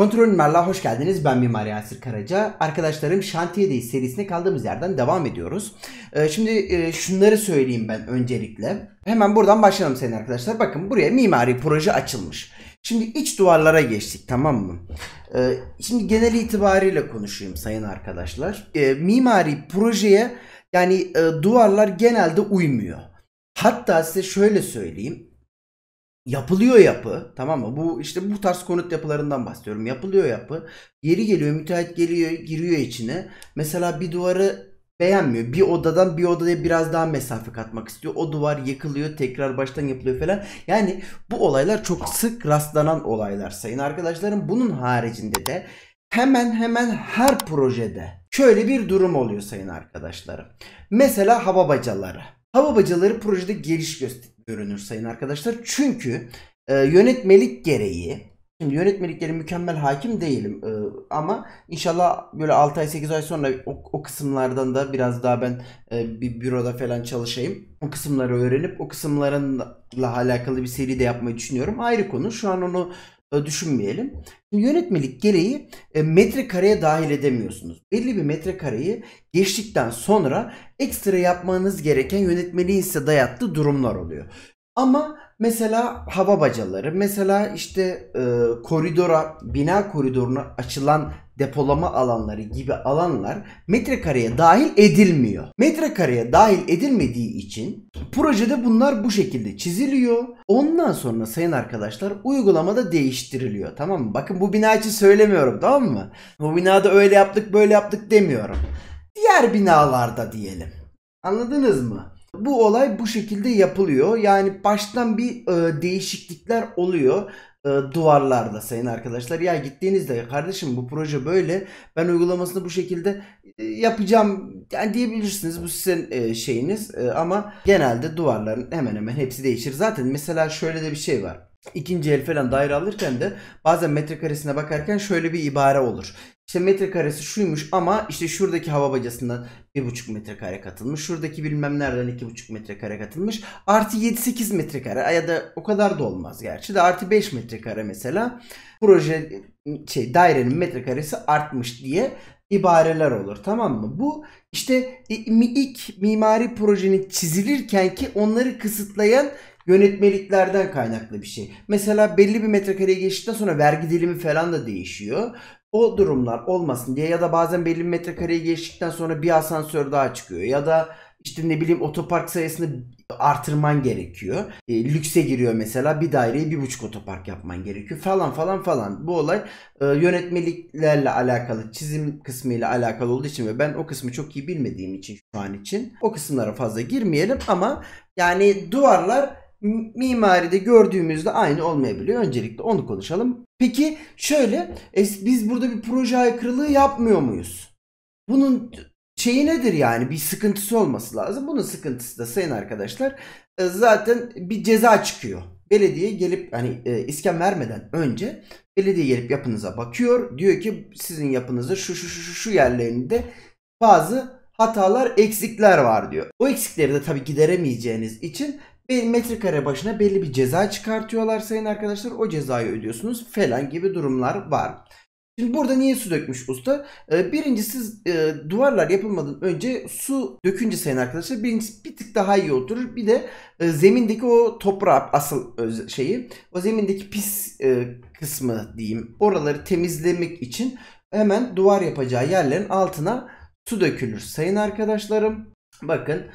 Kontrol Mimarlığa hoş geldiniz. Ben Mimar Yasir Karaca. Arkadaşlarım Şantiyedeyiz serisine kaldığımız yerden devam ediyoruz. Ee, şimdi e, şunları söyleyeyim ben öncelikle. Hemen buradan başlayalım sayın arkadaşlar. Bakın buraya mimari proje açılmış. Şimdi iç duvarlara geçtik tamam mı? Ee, şimdi genel itibariyle konuşayım sayın arkadaşlar. Ee, mimari projeye yani e, duvarlar genelde uymuyor. Hatta size şöyle söyleyeyim yapılıyor yapı tamam mı? Bu işte bu tarz konut yapılarından bahsediyorum. Yapılıyor yapı. Yeri geliyor müteahhit geliyor giriyor içine. Mesela bir duvarı beğenmiyor. Bir odadan bir odaya biraz daha mesafe katmak istiyor. O duvar yıkılıyor, tekrar baştan yapılıyor falan. Yani bu olaylar çok sık rastlanan olaylar sayın arkadaşlarım. Bunun haricinde de hemen hemen her projede şöyle bir durum oluyor sayın arkadaşlarım. Mesela hava bacaları. Hava bacaları projede geliş göster görünür sayın arkadaşlar. Çünkü e, yönetmelik gereği Şimdi yönetmelikleri mükemmel hakim değilim ee, ama inşallah böyle 6 ay 8 ay sonra o, o kısımlardan da biraz daha ben e, bir büroda falan çalışayım. O kısımları öğrenip o kısımlarınla alakalı bir seri de yapmayı düşünüyorum. Ayrı konu şu an onu e, düşünmeyelim. Şimdi yönetmelik gereği e, metrekareye dahil edemiyorsunuz. Belli bir metrekareyi geçtikten sonra ekstra yapmanız gereken yönetmeliğin ise dayattığı durumlar oluyor. Ama Mesela hava bacaları, mesela işte e, koridora, bina koridoruna açılan depolama alanları gibi alanlar metrekareye dahil edilmiyor. Metrekareye dahil edilmediği için projede bunlar bu şekilde çiziliyor. Ondan sonra sayın arkadaşlar uygulamada değiştiriliyor tamam mı? Bakın bu bina için söylemiyorum tamam mı? Bu binada öyle yaptık böyle yaptık demiyorum. Diğer binalarda diyelim. Anladınız mı? Bu olay bu şekilde yapılıyor. Yani baştan bir e, değişiklikler oluyor e, duvarlarda sayın arkadaşlar. Ya gittiğinizde kardeşim bu proje böyle ben uygulamasını bu şekilde e, yapacağım yani diyebilirsiniz bu sizin e, şeyiniz e, ama genelde duvarların hemen hemen hepsi değişir. Zaten mesela şöyle de bir şey var. İkinci el falan daire alırken de bazen metrekaresine bakarken şöyle bir ibare olur. İşte metrekaresi şuymuş ama işte şuradaki hava bacasından buçuk metrekare katılmış. Şuradaki bilmem nereden iki buçuk metrekare katılmış. Artı 7-8 metrekare ya da o kadar da olmaz gerçi de artı 5 metrekare mesela proje şey dairenin metrekaresi artmış diye ibareler olur tamam mı? Bu işte e, ilk mimari projenin çizilirken ki onları kısıtlayan yönetmeliklerden kaynaklı bir şey. Mesela belli bir metrekareye geçtikten sonra vergi dilimi falan da değişiyor o durumlar olmasın diye ya da bazen belli metrekareyi geçtikten sonra bir asansör daha çıkıyor ya da işte ne bileyim otopark sayısını artırman gerekiyor. E, lükse giriyor mesela bir daireyi bir buçuk otopark yapman gerekiyor falan falan falan. Bu olay e, yönetmeliklerle alakalı çizim kısmıyla alakalı olduğu için ve ben o kısmı çok iyi bilmediğim için şu an için o kısımlara fazla girmeyelim ama yani duvarlar mimaride gördüğümüzde aynı olmayabiliyor. Öncelikle onu konuşalım. Peki şöyle e, biz burada bir proje aykırılığı yapmıyor muyuz? Bunun şeyi nedir yani bir sıkıntısı olması lazım. Bunun sıkıntısı da sayın arkadaşlar e, zaten bir ceza çıkıyor. Belediye gelip hani e, iskan vermeden önce belediye gelip yapınıza bakıyor. Diyor ki sizin yapınızda şu şu şu şu yerlerinde bazı hatalar eksikler var diyor. O eksikleri de tabii gideremeyeceğiniz için bir metrekare başına belli bir ceza çıkartıyorlar sayın arkadaşlar. O cezayı ödüyorsunuz falan gibi durumlar var. Şimdi burada niye su dökmüş usta? Ee, birincisi e, duvarlar yapılmadan önce su dökünce sayın arkadaşlar birincisi bir tık daha iyi oturur. Bir de e, zemindeki o toprağı asıl şeyi o zemindeki pis e, kısmı diyeyim oraları temizlemek için hemen duvar yapacağı yerlerin altına su dökülür sayın arkadaşlarım. Bakın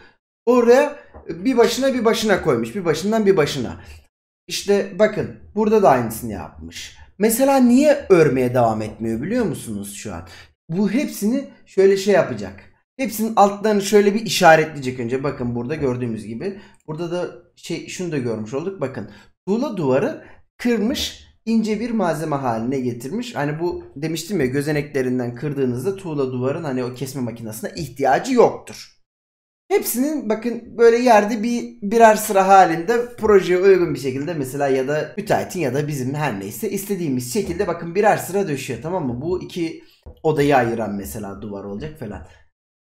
Oraya bir başına bir başına koymuş. Bir başından bir başına. İşte bakın burada da aynısını yapmış. Mesela niye örmeye devam etmiyor biliyor musunuz şu an? Bu hepsini şöyle şey yapacak. Hepsinin altlarını şöyle bir işaretleyecek önce. Bakın burada gördüğümüz gibi. Burada da şey şunu da görmüş olduk. Bakın tuğla duvarı kırmış ince bir malzeme haline getirmiş. Hani bu demiştim ya gözeneklerinden kırdığınızda tuğla duvarın hani o kesme makinesine ihtiyacı yoktur. Hepsinin bakın böyle yerde bir birer sıra halinde projeye uygun bir şekilde mesela ya da müteahhitin ya da bizim her neyse istediğimiz şekilde bakın birer sıra döşüyor tamam mı? Bu iki odayı ayıran mesela duvar olacak falan.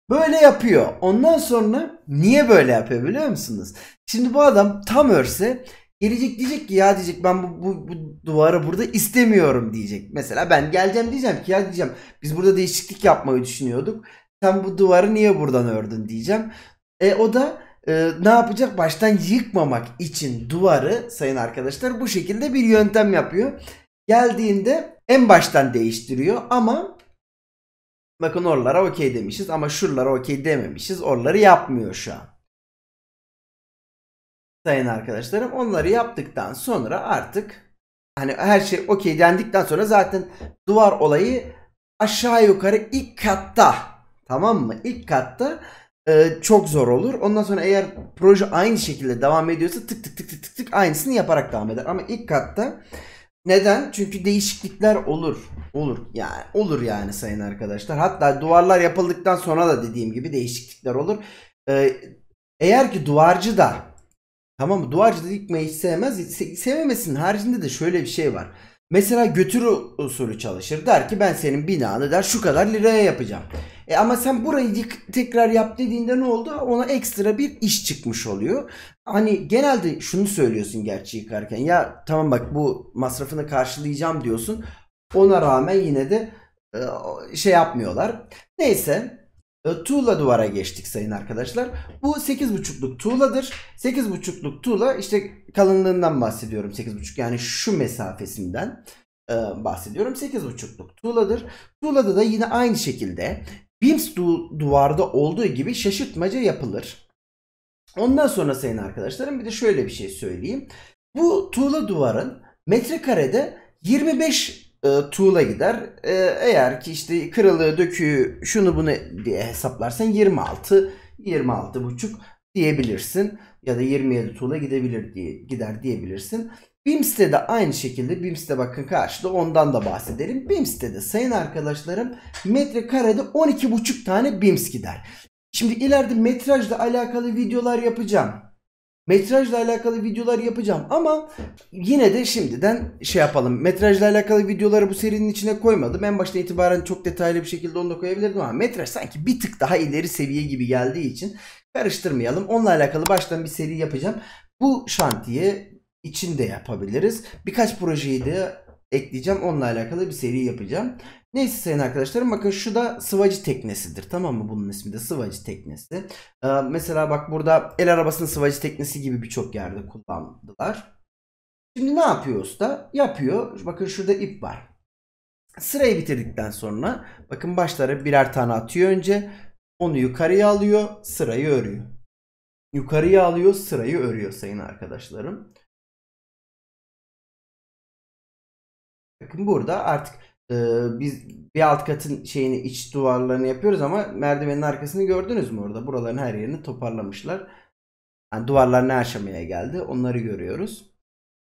Böyle yapıyor. Ondan sonra niye böyle yapıyor biliyor musunuz? Şimdi bu adam tam örse gelecek diyecek ki ya diyecek ben bu, bu, bu duvarı burada istemiyorum diyecek. Mesela ben geleceğim diyeceğim ki ya diyeceğim biz burada değişiklik yapmayı düşünüyorduk sen bu duvarı niye buradan ördün diyeceğim. E o da e, ne yapacak? Baştan yıkmamak için duvarı sayın arkadaşlar bu şekilde bir yöntem yapıyor. Geldiğinde en baştan değiştiriyor ama bakın oralara okey demişiz ama şuralara okey dememişiz. Oraları yapmıyor şu an. Sayın arkadaşlarım onları yaptıktan sonra artık hani her şey okey dendikten sonra zaten duvar olayı aşağı yukarı ilk katta Tamam mı? İlk katta e, çok zor olur. Ondan sonra eğer proje aynı şekilde devam ediyorsa tık tık tık tık tık tık aynısını yaparak devam eder. Ama ilk katta neden? Çünkü değişiklikler olur. Olur yani. Olur yani sayın arkadaşlar. Hatta duvarlar yapıldıktan sonra da dediğim gibi değişiklikler olur. Ee, eğer ki duvarcı da tamam mı? Duvarcı da dikmeyi hiç sevmez. Hiç sevmemesinin haricinde de şöyle bir şey var. Mesela götür usulü çalışır. Der ki ben senin binanı der şu kadar liraya yapacağım. E ama sen burayı tekrar yap dediğinde ne oldu? Ona ekstra bir iş çıkmış oluyor. Hani genelde şunu söylüyorsun gerçi yıkarken. Ya tamam bak bu masrafını karşılayacağım diyorsun. Ona rağmen yine de e, şey yapmıyorlar. Neyse e, tuğla duvara geçtik sayın arkadaşlar. Bu 8.5'luk tuğladır. 8.5'luk tuğla işte kalınlığından bahsediyorum. 8.5 yani şu mesafesinden e, bahsediyorum. 8.5'luk tuğladır. Tuğlada da yine aynı şekilde BIMS du duvarda olduğu gibi şaşırtmaca yapılır. Ondan sonra sayın arkadaşlarım bir de şöyle bir şey söyleyeyim. Bu tuğla duvarın metrekarede 25 e, tuğla gider. E, eğer ki işte kırılığı, döküğü, şunu bunu diye hesaplarsan 26, 26 buçuk diyebilirsin ya da 27 tuğla gidebilir diye gider diyebilirsin. BIMS'te de aynı şekilde BIMS'te bakın karşıda ondan da bahsedelim. BIMS'te de sayın arkadaşlarım metrekarede 12,5 tane BIMS gider. Şimdi ileride metrajla alakalı videolar yapacağım. Metrajla alakalı videolar yapacağım ama yine de şimdiden şey yapalım. Metrajla alakalı videoları bu serinin içine koymadım. En başta itibaren çok detaylı bir şekilde onu da koyabilirdim ama metraj sanki bir tık daha ileri seviye gibi geldiği için karıştırmayalım. Onunla alakalı baştan bir seri yapacağım. Bu şantiye için de yapabiliriz. Birkaç projeyi de ekleyeceğim. Onunla alakalı bir seri yapacağım. Neyse sayın arkadaşlarım bakın şu da sıvacı teknesidir. Tamam mı? Bunun ismi de sıvacı teknesi. Ee, mesela bak burada el arabasının sıvacı teknesi gibi birçok yerde kullandılar. Şimdi ne yapıyor usta? Yapıyor. Bakın şurada ip var. Sırayı bitirdikten sonra bakın başlara birer tane atıyor önce. Onu yukarıya alıyor, sırayı örüyor. Yukarıya alıyor, sırayı örüyor sayın arkadaşlarım. Burada artık e, biz bir alt katın şeyini iç duvarlarını yapıyoruz ama merdivenin arkasını gördünüz mü orada? Buraların her yerini toparlamışlar. Yani duvarlar ne aşamaya geldi onları görüyoruz.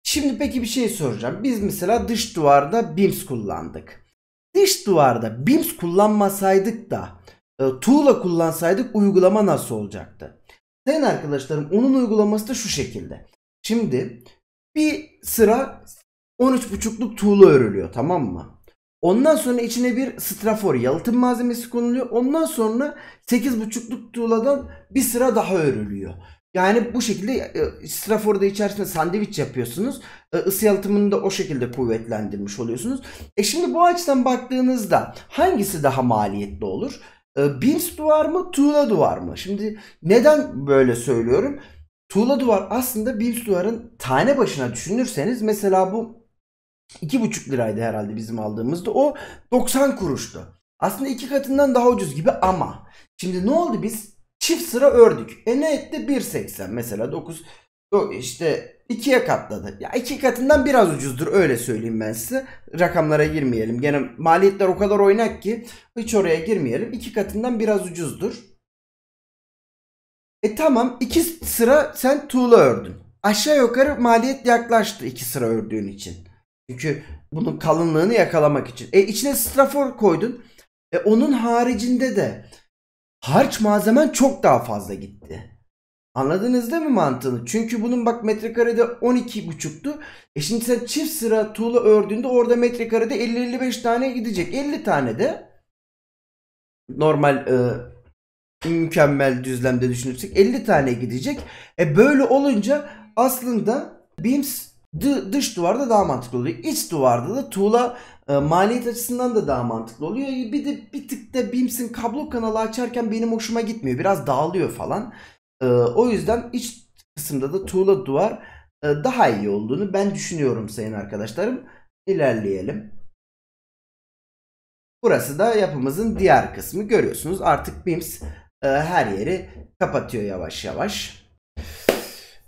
Şimdi peki bir şey soracağım. Biz mesela dış duvarda BIMS kullandık. Dış duvarda BIMS kullanmasaydık da e, tuğla kullansaydık uygulama nasıl olacaktı? Sayın arkadaşlarım onun uygulaması da şu şekilde. Şimdi bir sıra 13,5'luk tuğla örülüyor tamam mı? Ondan sonra içine bir strafor yalıtım malzemesi konuluyor. Ondan sonra 8,5'luk tuğladan bir sıra daha örülüyor. Yani bu şekilde e, straforu da içerisinde sandviç yapıyorsunuz. E, ısı yalıtımını da o şekilde kuvvetlendirmiş oluyorsunuz. E şimdi bu açıdan baktığınızda hangisi daha maliyetli olur? E, Bims duvar mı tuğla duvar mı? Şimdi neden böyle söylüyorum? Tuğla duvar aslında Bims duvarın tane başına düşünürseniz mesela bu 2,5 liraydı herhalde bizim aldığımızda. O 90 kuruştu. Aslında iki katından daha ucuz gibi ama şimdi ne oldu biz çift sıra ördük. E ne etti 1.80 mesela 9 işte ikiye katladı. Ya iki katından biraz ucuzdur öyle söyleyeyim ben size. Rakamlara girmeyelim. Gene maliyetler o kadar oynak ki hiç oraya girmeyelim. İki katından biraz ucuzdur. E tamam iki sıra sen tuğla ördün. Aşağı yukarı maliyet yaklaştı iki sıra ördüğün için. Çünkü bunun kalınlığını yakalamak için. E içine strafor koydun. E onun haricinde de harç malzemen çok daha fazla gitti. Anladınız değil mi mantığını? Çünkü bunun bak metrekarede 12,5'tu. E şimdi sen çift sıra tuğla ördüğünde orada metrekarede 50-55 tane gidecek. 50 tane de normal e, mükemmel düzlemde düşünürsek 50 tane gidecek. E böyle olunca aslında BIMS dış duvarda daha mantıklı oluyor. İç duvarda da tuğla e, maliyet açısından da daha mantıklı oluyor. E, bir de bir tık da BIMS'in kablo kanalı açarken benim hoşuma gitmiyor. Biraz dağılıyor falan. E, o yüzden iç kısımda da tuğla duvar e, daha iyi olduğunu ben düşünüyorum sayın arkadaşlarım. İlerleyelim. Burası da yapımızın diğer kısmı görüyorsunuz. Artık BIMS e, her yeri kapatıyor yavaş yavaş.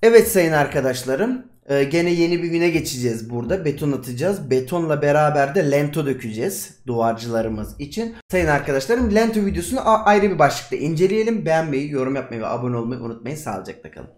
Evet sayın arkadaşlarım ee, gene yeni bir güne geçeceğiz burada. Beton atacağız. Betonla beraber de lento dökeceğiz duvarcılarımız için. Sayın arkadaşlarım lento videosunu ayrı bir başlıkta inceleyelim. Beğenmeyi, yorum yapmayı ve abone olmayı unutmayın. Sağlıcakla kalın.